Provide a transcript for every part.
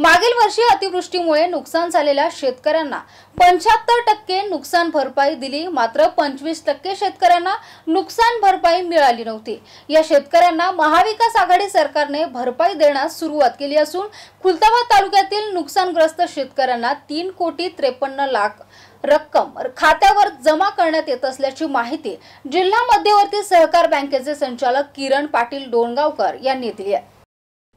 मागील वर्षी अतिवृष्टीमुळे नुकसान झालेल्या शेतकऱ्यांना पंच्याहत्तर टक्के नुकसान भरपाई दिली मात्र पंचवीस टक्के शेतकऱ्यांना नुकसान भरपाई मिळाली नव्हती या शेतकऱ्यांना महाविकास आघाडी सरकारने भरपाई देण्यास सुरुवात केली असून खुलताबाद तालुक्यातील नुकसानग्रस्त शेतकऱ्यांना तीन कोटी त्रेपन्न लाख रक्कम खात्यावर जमा करण्यात येत असल्याची माहिती जिल्हा मध्यवर्ती सहकार बँकेचे संचालक किरण पाटील डोणगावकर यांनी दिली आहे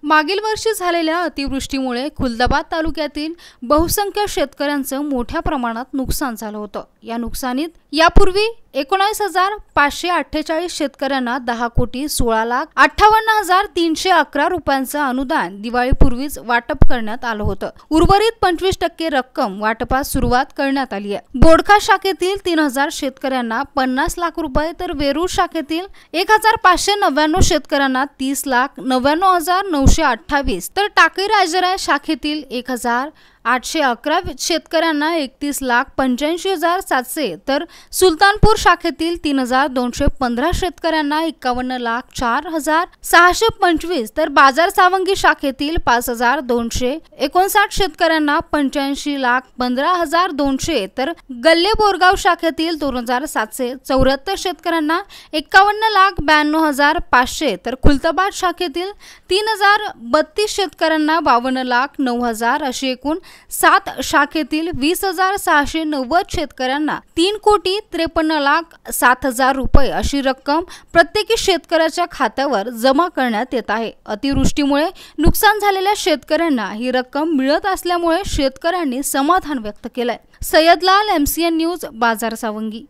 मागील वर्षी झालेल्या अतिवृष्टीमुळे खुलदाबाद तालुक्यातील बहुसंख्य शेतकऱ्यांचं मोठ्या प्रमाणात नुकसान झालं होतं या नुकसानीत यापूर्वी एकोणास हजार पाचशे अठ्ठेचाळीस शेतकऱ्यांना दहा कोटी सोळा लाख अठ्ठावन्न हजार तीनशे अकरा रुपयांचं अनुदान दिवाळीपूर्वीच वाटप करण्यात आलं होतं उर्वरित पंचवीस टक्के रक्कम वाटपास सुरुवात करण्यात आली आहे बोडखा शाखेतील तीन हजार शेतकऱ्यांना पन्नास लाख रुपये तर वेरूळ शाखेतील एक हजार पाचशे नव्याण्णव शेतकऱ्यांना तीस लाख नव्याण्णव हजार नऊशे अठ्ठावीस तर टाकेराजरा शाखेतील एक हजार आठशे अकरा शेतकऱ्यांना एकतीस लाख पंच्याऐंशी हजार सातशे तर सुलतानपूर शाखेतील तीन हजार दोनशे पंधरा शेतकऱ्यांना एकावन्न लाख चार हजार सहाशे पंचवीस तर बाजार सावंगी शाखेतील पाच हजार दोनशे एकोणसाठ शेतकऱ्यांना पंच्याऐंशी लाख पंधरा हजार दोनशे तर गल्ले बोरगाव शाखेतील दोन हजार सातशे चौऱ्याहत्तर शेतकऱ्यांना एकावन्न लाख ब्याण्णव हजार पाचशे तर खुलताबाद शाखेतील तीन हजार बत्तीस शेतकऱ्यांना बावन्न लाख नऊ हजार अशी एकूण सात शाखेतील वीस हजार सहाशे नव्वद शेतकऱ्यांना तीन कोटी त्रेपन्न लाख सात हजार रुपये अशी रक्कम प्रत्येकी शेतकऱ्याच्या खात्यावर जमा करण्यात येत आहे अतिवृष्टीमुळे नुकसान झालेल्या शेतकऱ्यांना ही रक्कम मिळत असल्यामुळे शेतकऱ्यांनी समाधान व्यक्त केलंय Sayyadlal M C N news Bazar Sawangi